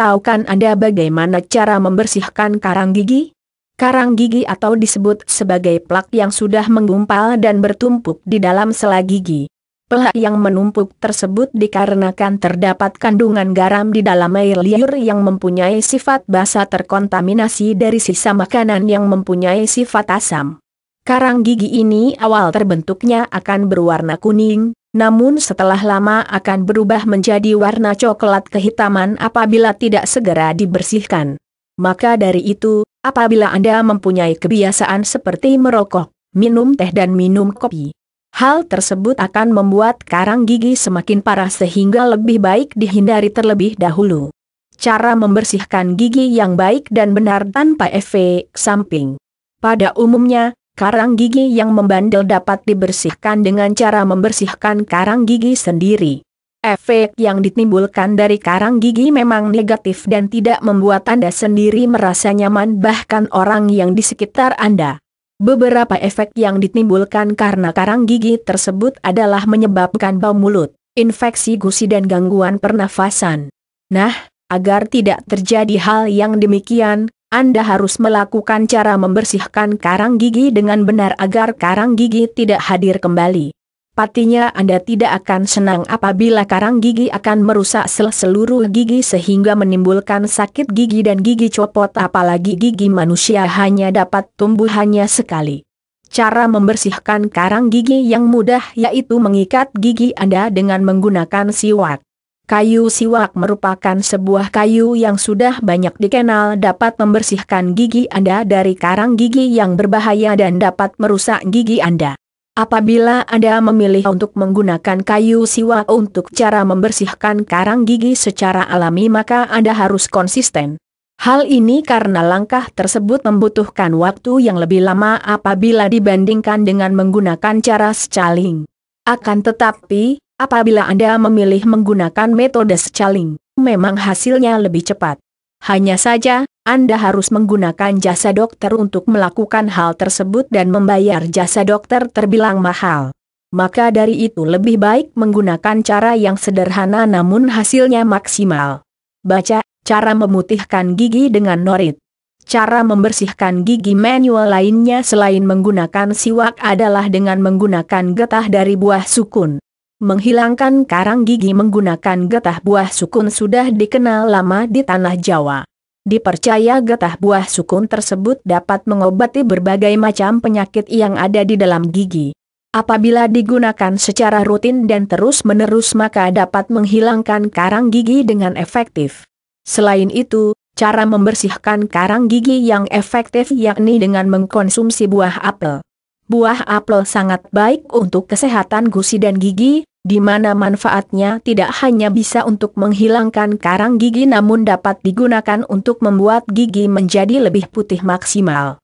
Tahukan Anda bagaimana cara membersihkan karang gigi? Karang gigi atau disebut sebagai plak yang sudah menggumpal dan bertumpuk di dalam sela gigi. Plak yang menumpuk tersebut dikarenakan terdapat kandungan garam di dalam air liur yang mempunyai sifat basa terkontaminasi dari sisa makanan yang mempunyai sifat asam. Karang gigi ini awal terbentuknya akan berwarna kuning, namun setelah lama akan berubah menjadi warna coklat kehitaman apabila tidak segera dibersihkan. Maka dari itu, apabila Anda mempunyai kebiasaan seperti merokok, minum teh dan minum kopi, hal tersebut akan membuat karang gigi semakin parah sehingga lebih baik dihindari terlebih dahulu. Cara membersihkan gigi yang baik dan benar tanpa efek samping. Pada umumnya, Karang gigi yang membandel dapat dibersihkan dengan cara membersihkan karang gigi sendiri. Efek yang ditimbulkan dari karang gigi memang negatif dan tidak membuat Anda sendiri merasa nyaman bahkan orang yang di sekitar Anda. Beberapa efek yang ditimbulkan karena karang gigi tersebut adalah menyebabkan bau mulut, infeksi gusi dan gangguan pernafasan. Nah, agar tidak terjadi hal yang demikian, anda harus melakukan cara membersihkan karang gigi dengan benar agar karang gigi tidak hadir kembali. Patinya Anda tidak akan senang apabila karang gigi akan merusak sel seluruh gigi sehingga menimbulkan sakit gigi dan gigi copot apalagi gigi manusia hanya dapat tumbuh hanya sekali. Cara membersihkan karang gigi yang mudah yaitu mengikat gigi Anda dengan menggunakan siwak. Kayu siwak merupakan sebuah kayu yang sudah banyak dikenal dapat membersihkan gigi Anda dari karang gigi yang berbahaya dan dapat merusak gigi Anda. Apabila Anda memilih untuk menggunakan kayu siwak untuk cara membersihkan karang gigi secara alami maka Anda harus konsisten. Hal ini karena langkah tersebut membutuhkan waktu yang lebih lama apabila dibandingkan dengan menggunakan cara scaling. Akan tetapi, Apabila Anda memilih menggunakan metode scaling, memang hasilnya lebih cepat. Hanya saja, Anda harus menggunakan jasa dokter untuk melakukan hal tersebut dan membayar jasa dokter terbilang mahal. Maka dari itu lebih baik menggunakan cara yang sederhana namun hasilnya maksimal. Baca, cara memutihkan gigi dengan norit. Cara membersihkan gigi manual lainnya selain menggunakan siwak adalah dengan menggunakan getah dari buah sukun. Menghilangkan karang gigi menggunakan getah buah sukun sudah dikenal lama di tanah Jawa. Dipercaya getah buah sukun tersebut dapat mengobati berbagai macam penyakit yang ada di dalam gigi. Apabila digunakan secara rutin dan terus-menerus maka dapat menghilangkan karang gigi dengan efektif. Selain itu, cara membersihkan karang gigi yang efektif yakni dengan mengkonsumsi buah apel. Buah apel sangat baik untuk kesehatan gusi dan gigi, di mana manfaatnya tidak hanya bisa untuk menghilangkan karang gigi namun dapat digunakan untuk membuat gigi menjadi lebih putih maksimal.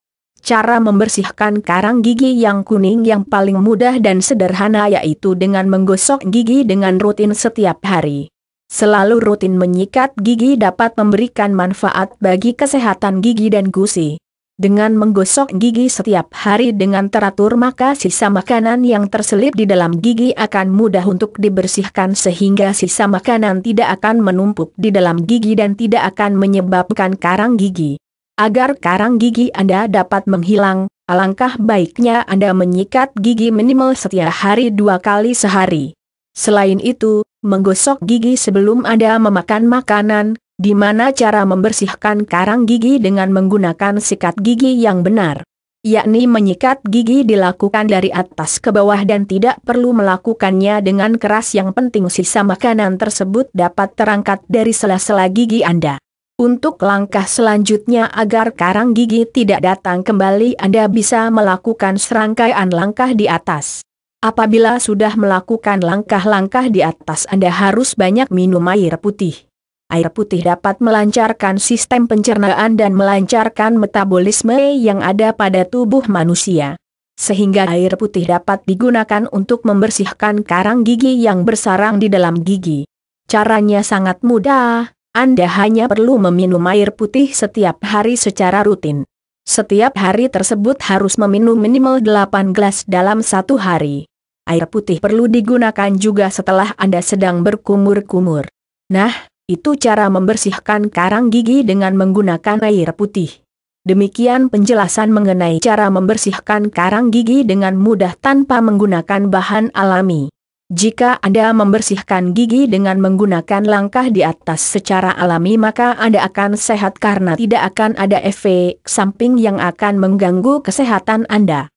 Cara membersihkan karang gigi yang kuning yang paling mudah dan sederhana yaitu dengan menggosok gigi dengan rutin setiap hari. Selalu rutin menyikat gigi dapat memberikan manfaat bagi kesehatan gigi dan gusi. Dengan menggosok gigi setiap hari dengan teratur maka sisa makanan yang terselip di dalam gigi akan mudah untuk dibersihkan sehingga sisa makanan tidak akan menumpuk di dalam gigi dan tidak akan menyebabkan karang gigi. Agar karang gigi Anda dapat menghilang, alangkah baiknya Anda menyikat gigi minimal setiap hari dua kali sehari. Selain itu, menggosok gigi sebelum Anda memakan makanan, di mana cara membersihkan karang gigi dengan menggunakan sikat gigi yang benar. Yakni menyikat gigi dilakukan dari atas ke bawah dan tidak perlu melakukannya dengan keras yang penting sisa makanan tersebut dapat terangkat dari sela-sela gigi Anda. Untuk langkah selanjutnya agar karang gigi tidak datang kembali Anda bisa melakukan serangkaian langkah di atas. Apabila sudah melakukan langkah-langkah di atas Anda harus banyak minum air putih air putih dapat melancarkan sistem pencernaan dan melancarkan metabolisme yang ada pada tubuh manusia. Sehingga air putih dapat digunakan untuk membersihkan karang gigi yang bersarang di dalam gigi. Caranya sangat mudah, Anda hanya perlu meminum air putih setiap hari secara rutin. Setiap hari tersebut harus meminum minimal 8 gelas dalam satu hari. Air putih perlu digunakan juga setelah Anda sedang berkumur-kumur. Nah, itu cara membersihkan karang gigi dengan menggunakan air putih. Demikian penjelasan mengenai cara membersihkan karang gigi dengan mudah tanpa menggunakan bahan alami. Jika Anda membersihkan gigi dengan menggunakan langkah di atas secara alami maka Anda akan sehat karena tidak akan ada efek samping yang akan mengganggu kesehatan Anda.